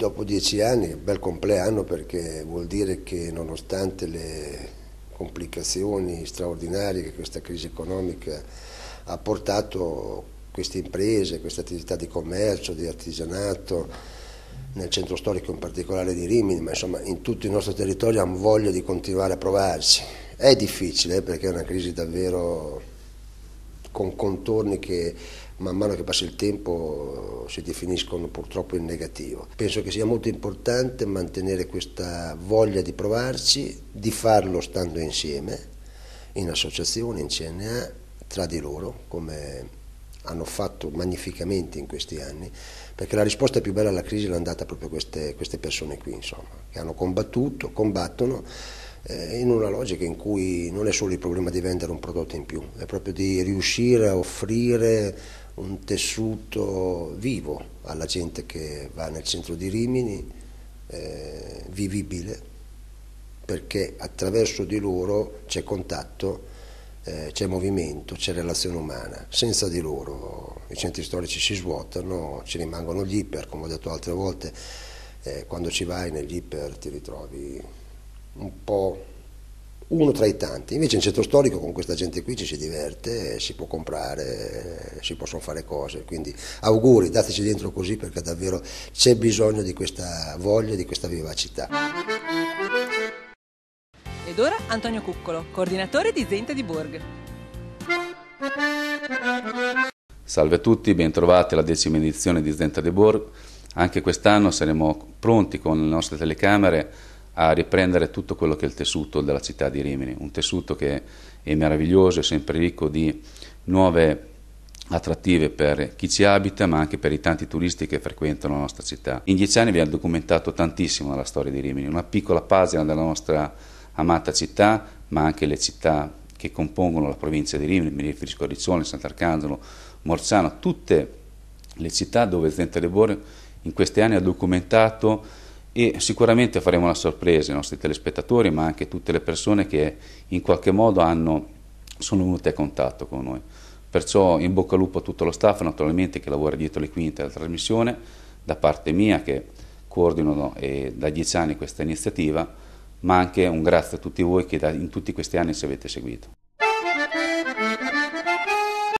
dopo dieci anni, bel compleanno perché vuol dire che nonostante le complicazioni straordinarie che questa crisi economica ha portato, queste imprese, questa attività di commercio, di artigianato, nel centro storico in particolare di Rimini, ma insomma in tutto il nostro territorio hanno voglia di continuare a provarsi. È difficile eh, perché è una crisi davvero con contorni che man mano che passa il tempo si definiscono purtroppo in negativo. Penso che sia molto importante mantenere questa voglia di provarci, di farlo stando insieme, in associazione, in CNA, tra di loro, come hanno fatto magnificamente in questi anni, perché la risposta più bella alla crisi l'hanno data proprio queste, queste persone qui, insomma, che hanno combattuto, combattono eh, in una logica in cui non è solo il problema di vendere un prodotto in più, è proprio di riuscire a offrire un tessuto vivo alla gente che va nel centro di Rimini, eh, vivibile, perché attraverso di loro c'è contatto, eh, c'è movimento, c'è relazione umana. Senza di loro i centri storici si svuotano, ci rimangono gli iper, come ho detto altre volte, eh, quando ci vai negli iper ti ritrovi po' uno tra i tanti. Invece in centro storico con questa gente qui ci si diverte, si può comprare, si possono fare cose. Quindi auguri, dateci dentro così perché davvero c'è bisogno di questa voglia, di questa vivacità. Ed ora Antonio Cuccolo, coordinatore di Zenta di Borg. Salve a tutti, bentrovati alla decima edizione di Zenta di Borg. Anche quest'anno saremo pronti con le nostre telecamere a riprendere tutto quello che è il tessuto della città di Rimini, un tessuto che è meraviglioso, è sempre ricco di nuove attrattive per chi ci abita ma anche per i tanti turisti che frequentano la nostra città. In dieci anni abbiamo documentato tantissimo la storia di Rimini, una piccola pagina della nostra amata città ma anche le città che compongono la provincia di Rimini, mi riferisco a Riccione, Sant'Arcangelo, Morzano, tutte le città dove il Zente Lebore in questi anni ha documentato e sicuramente faremo una sorpresa ai nostri telespettatori, ma anche a tutte le persone che in qualche modo hanno, sono venute a contatto con noi. Perciò in bocca al lupo a tutto lo staff, naturalmente, che lavora dietro le quinte della trasmissione, da parte mia che coordino eh, da dieci anni questa iniziativa, ma anche un grazie a tutti voi che da, in tutti questi anni ci avete seguito.